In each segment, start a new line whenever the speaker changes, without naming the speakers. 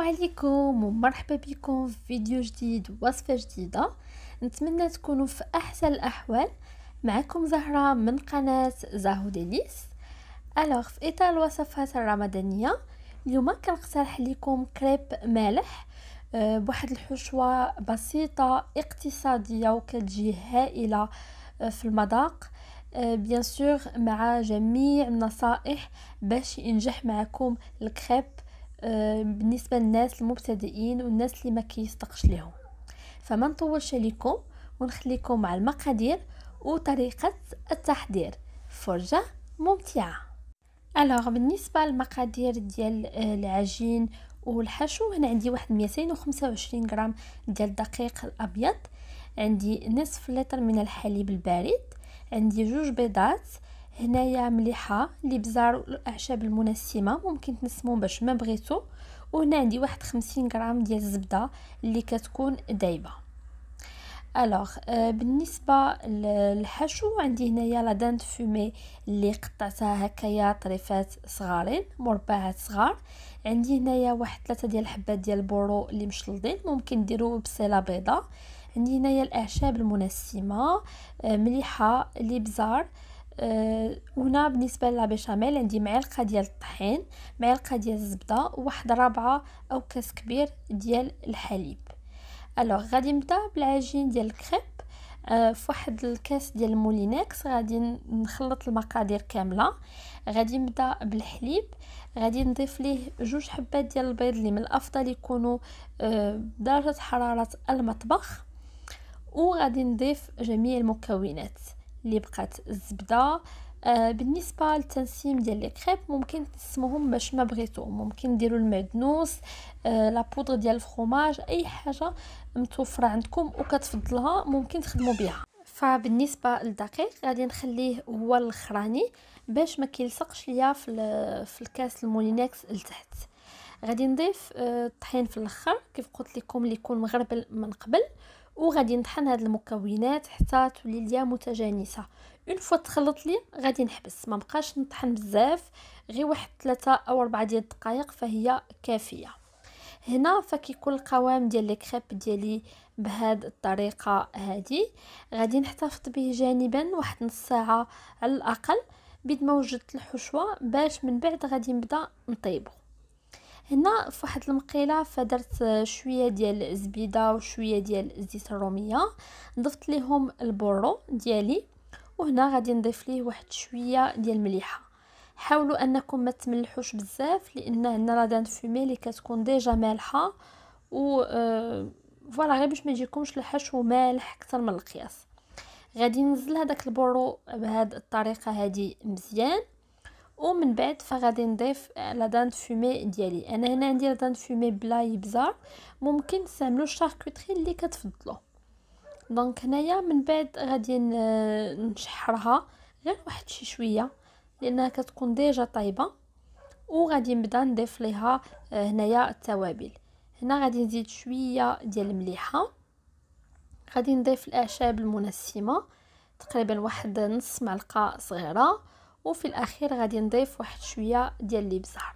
السلام عليكم ومرحبا بكم في فيديو جديد وصفة جديدة نتمنى تكونوا في أحسن الأحوال معكم زهرة من قناة زاهو ديليس ألوغ في إطار الوصفات الرمضانية اليوم كنقترح لكم كريب مالح آه، بواحد الحشوة بسيطة اقتصادية وكتجي هائلة آه، في المذاق بيان آه، سور مع جميع النصائح باش ينجح معكم الكريب آه، بالنسبه للناس المبتدئين والناس اللي ما كيستقش ليهم فما نطولش عليكم ونخليكم مع المقادير وطريقه التحضير فرجه ممتعه الوغ بالنسبه للمقادير ديال آه، العجين والحشو هنا عندي واحد 225 غرام ديال الدقيق الابيض عندي نصف لتر من الحليب البارد عندي جوج بيضات هنايا مليحه بزار الاعشاب المنسمه ممكن تنسمو باش ما بغيتو وهنا عندي واحد خمسين غرام ديال الزبده اللي كتكون دايبه الوغ euh, بالنسبه للحشو عندي هنايا لا دانت فومي اللي قطعتها هكايا طريفات صغارين مربعات صغار عندي هنايا واحد ثلاثه ديال الحبات ديال البورو اللي مشلضين ممكن ديرو بصله بيضه عندي هنايا الاعشاب المنسمه آه مليحه الابزار أه هنا بالنسبه للبشاميل عندي معلقه ديال الطحين معلقه ديال الزبده وواحد رابعه او كاس كبير ديال الحليب الوغ غادي نبدا بالعجين ديال الكريب أه فواحد الكاس ديال المولينكس غادي نخلط المقادير كامله غادي نبدا بالحليب غادي نضيف ليه جوج حبات ديال البيض اللي من الافضل يكونوا أه بدرجه حراره المطبخ وغادي نضيف جميع المكونات اللي بقات الزبده آه بالنسبه للتنسيم ديال لي كريب ممكن تنسموهم باش ما بغيتو ممكن ديروا المعدنوس آه لا ديال الفرomage اي حاجه متوفره عندكم وكتفضلها ممكن تخدموا بها فبالنسبه للدقيق غادي نخليه هو الاخراني باش ما كيلصقش ليا في, في الكاس المولينكس لتحت غادي نضيف آه، الطحين في الاخر كيف قلت لكم اللي يكون مغربل من قبل وغادي نطحن هاد المكونات حتى تولي ليا متجانسه اون فوا تخلط لي غادي نحبس ما بقاش نطحن بزاف غير واحد ثلاثة او أربعة ديال الدقائق فهي كافيه هنا فكيكون القوام ديال لي كريب ديالي بهاد الطريقه هادي غادي نحتفظ به جانبا واحد نص ساعه على الاقل بيد ما وجدت الحشوه باش من بعد غادي نبدا نطيبو هنا في واحد المقيله فدرت شويه ديال الزبيده وشويه ديال الزيت الروميه ضفت ليهم البورو ديالي وهنا غادي نضيف ليه واحد شويه ديال المليحه حاولوا انكم ما تملحوش بزاف لان هنا لا دان فومي اللي كتكون ديجا مالحه و آه، فوالا غير باش ما يجيكمش الحشو مالح اكثر من القياس غادي ننزل هذاك البورو بهاد الطريقه هذه مزيان ومن بعد فغادي نضيف لادان فومي ديالي انا هنا عندي لادان فومي بلا يبزار ممكن تستعملوا الشاركوتري اللي كتفضلوا دونك هنايا من بعد غادي نشحرها غير واحد شي شويه لانها كتكون ديجا طايبه وغادي نبدا نضيف ليها آه، هنايا التوابل هنا غادي نزيد شويه ديال المليحه غادي نضيف الاعشاب المنسمه تقريبا واحد نص معلقه صغيره وفي الاخير غادي نضيف واحد شويه ديال الابزار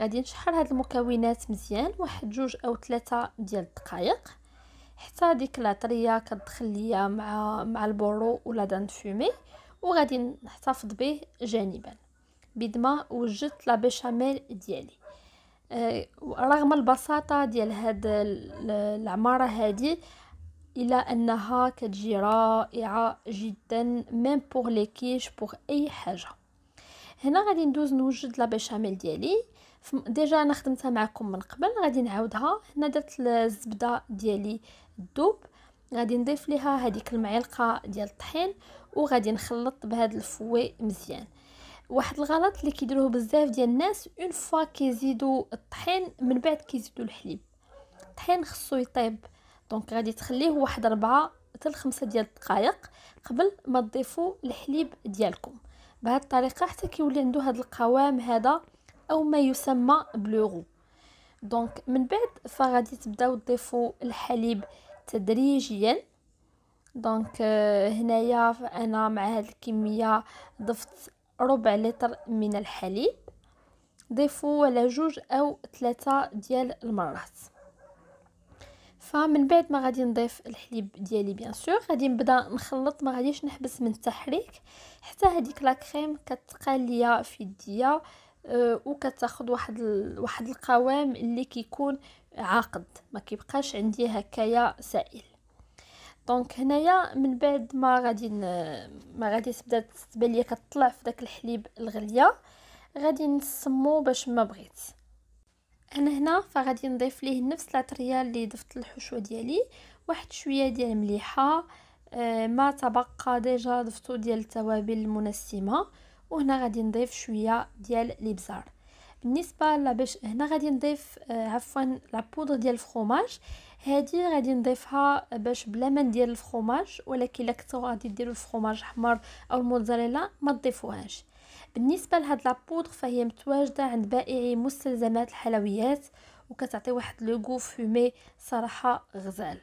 غادي نشحر هاد المكونات مزيان واحد جوج او ثلاثة ديال الدقائق حتى ديك العطريه كتدخل ليا مع مع البورو ولا دانفومي وغادي نحتفظ به جانبا بيد ما وجدت لا بيشاميل ديالي آه، رغم البساطه ديال هاد العماره هادي الى انها كتجي رائعه جدا ميم بور لي كيش بور اي حاجه هنا غادي ندوز نوجد لا بيشاميل ديالي ديجا انا خدمتها معكم من قبل غادي نعاودها هنا درت الزبده ديالي الدوب غادي نضيف ليها هذيك المعلقه ديال الطحين وغادي نخلط بهذا الفوي مزيان واحد الغلط اللي كيديروه بزاف ديال الناس اون فوا كيزيدوا الطحين من بعد كيزيدوا الحليب الطحين خصو يطيب دونك غادي تخليه واحد ربعة حتى لخمسة ديال الدقائق قبل ما تضيفوا الحليب ديالكم بهاد الطريقه حتى كيولي عنده هاد القوام هذا او ما يسمى بلوغو دونك من بعد فغادي تبداو تضيفوا الحليب تدريجيا دونك آه، هنايا انا مع هاد الكميه ضفت ربع لتر من الحليب ضيفوا على جوج او ثلاثة ديال المرات فمن بعد ما غادي نضيف الحليب ديالي بيان سور غادي نبدا نخلط ما غاديش نحبس من التحريك حتى هذيك لا كريم كتقال ليا في يديا آه، وكتاخذ واحد ال... واحد القوام اللي كيكون عاقد ما كيبقاش عندي هكايا سائل دونك هنايا من بعد ما غادي ن... ما غادي تبدا تبان ليا كتطلع في داك الحليب الغليه غادي نسمو باش ما بغيت انا هنا فغادي نضيف ليه نفس لاتريال اللي ضفت الحشوه ديالي واحد شويه ديال مليحه آه، ما تبقى ديجا ضفتو ديال التوابل المنسمه وهنا غادي نضيف شويه ديال الابزار بالنسبه لباش هنا غادي نضيف آه، عفوا بودر ديال الفرomage هادي غادي نضيفها باش بلا ما ندير الفرomage ولكن الا كنتو غادي ديروا الفرomage حمر او الموزاريلا ما تضيفوهاش بالنسبه لهاد لابودغ فهي متواجده عند بائعي مستلزمات الحلويات وكتعطي واحد لوغو فومي صراحه غزال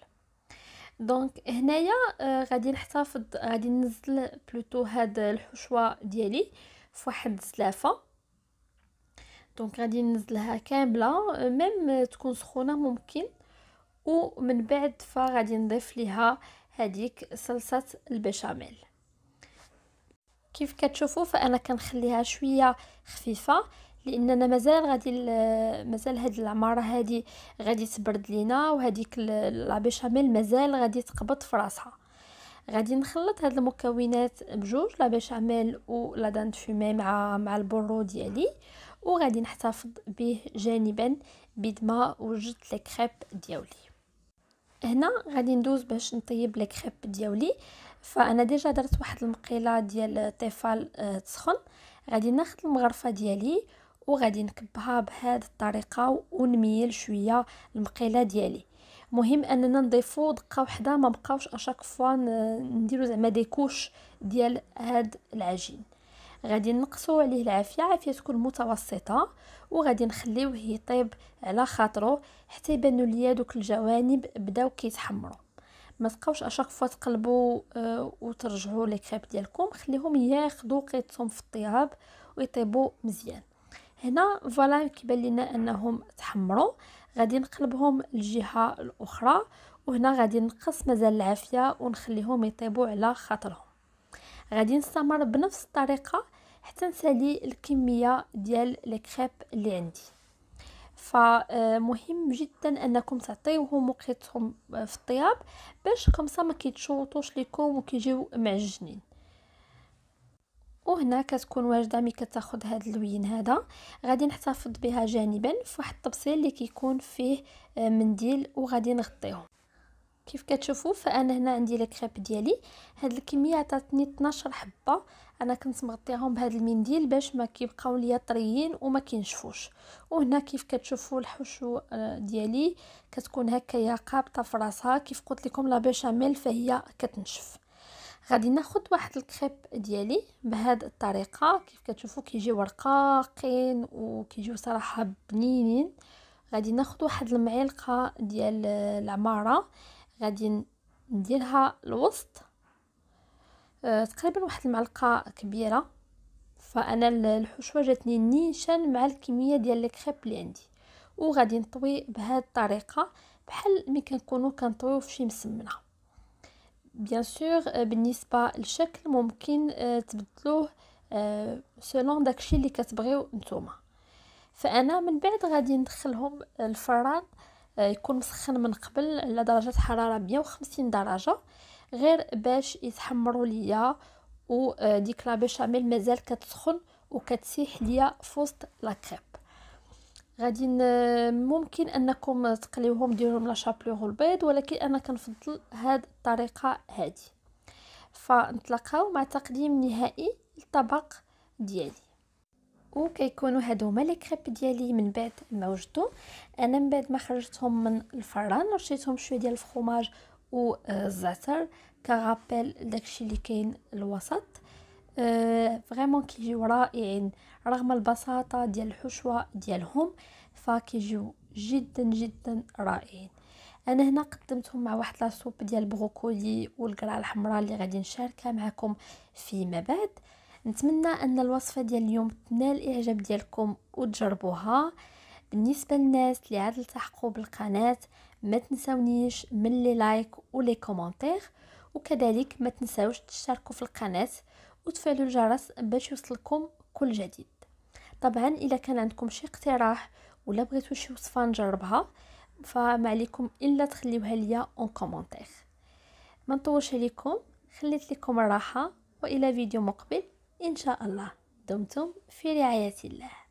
دونك هنايا آه غادي نحتفظ غادي ننزل بلوتو هاد الحشوه ديالي فواحد السلافه دونك غادي ننزلها كامله آه، ميم تكون سخونه ممكن ومن بعد فغادي نضيف ليها هذيك صلصه البشاميل كيف كتشوفوا فانا كنخليها شويه خفيفه لاننا مازال غادي مازال هاد العماره هادي غادي تبرد لينا وهذيك لابيشاميل مازال غادي تقبط في راسها غادي نخلط هاد المكونات بجوج لابيشاميل و لا فومي مع مع البرو ديالي وغادي نحتفظ به جانبا بيد ما وجدت لي كريب ديالي هنا غادي ندوز باش نطيب لي كريب ديالي فانا ديجا درت واحد المقيله ديال طيفال آه، تسخن غادي ناخذ المغرفه ديالي وغادي نكبها بهاد الطريقه ونميل شويه المقيله ديالي مهم اننا نضيفو دقه وحده ما بقاوش اشاك فوا نديرو زعما دي كوش ديال هاد العجين غادي نقصو عليه العافيه عافيه تكون متوسطه وغادي نخليوه يطيب على خاطرو حتى يبانو ليا دوك الجوانب بداو كيتحمروا ما تبقاوش اشاك فوا تقلبوا آه، وترجعوا لي كريب ديالكم خليهم ياخذوا قيتهم في الطياب ويطيبوا مزيان هنا فوالا كيبان لنا انهم تحمروا غادي نقلبهم الجهه الاخرى وهنا غادي نقص مازال العافيه ونخليهم يطيبوا على خاطرهم غادي نستمر بنفس الطريقه حتى نسالي الكميه ديال لي اللي عندي فمهم آه، جدا انكم تعطيوهم وقتهم آه، في الطياب باش القمصه ما كيتشوطوش لكم وكيجيو معجنين وهنا كتكون واجده ملي كتاخد هاد اللوين هذا غادي نحتفظ بها جانبا فواحد الطبسيل اللي كيكون فيه آه، منديل وغادي نغطيهم كيف كتشوفوا فانا هنا عندي لي كريب ديالي هاد الكميه عطاتني 12 حبه انا كنت مغطيهم بهاد المنديل باش ما كيبقاو ليا طريين وما كينشفوش وهنا كيف كتشوفوا الحشو آه، ديالي كتكون هكايا قابطه في راسها كيف قلت لكم لا بيشاميل فهي كتنشف غادي ناخذ واحد الكريب ديالي بهاد الطريقه كيف كتشوفوا كيجيو رقاقين وكيجيو صراحه بنينين غادي ناخذ واحد المعلقه ديال آه، العماره غادي نديرها الوسط أه تقريبا واحد المعلقه كبيره فانا الحشوه جاتني نيشان مع الكميه ديال الكريب اللي عندي وغادي نطوي بهذه الطريقه بحال ملي كنكونوا كنطويو فشي مسمنه بيان آه، سور بالنسبه للشكل ممكن آه، تبدلوه سولون آه، داكشي اللي كتبغيو نتوما فانا من بعد غادي ندخلهم الفران آه، يكون مسخن من قبل على درجه حراره 150 درجه غير باش يتحمروا ليا وديك آه، لا بيشاميل مازال كتسخن وكتسيح ليا في وسط لا كريب غادي ممكن انكم تقليوهم ديروهم لا شابلوغ البيض ولكن انا كنفضل هاد الطريقه هادي فنتلاقاو مع تقديم نهائي للطبق ديالي وكيكونوا هادو هما لي كريب ديالي من بعد ما وجدتو انا من بعد ما خرجتهم من الفران رشيتهم شويه ديال الفخوماج والزعتر آه، كغابيل داكشي اللي كاين الوسط أه كيجيو رائعين رغم البساطه ديال الحشوه ديالهم فكيجيو جدا جدا رائعين انا هنا قدمتهم مع واحد لاصوب ديال البروكولي والقرعه الحمراء اللي غادي نشاركها معكم فيما بعد نتمنى ان الوصفه ديال اليوم تنال الاعجاب ديالكم وتجربوها بالنسبه للناس اللي عاد التحقوا بالقناه ما تنساونيش من لي لايك ولي كومونتير وكذلك ما تنساوش تشتركوا في القناه وتفعلوا الجرس باش يوصلكم كل جديد طبعا الا كان عندكم شي اقتراح ولا بغيتو شي وصفه نجربها فما عليكم الا تخليوها ليا اون كومونتير ما نطولش عليكم خليت لكم الراحه والى فيديو مقبل إن شاء الله دمتم في رعاية الله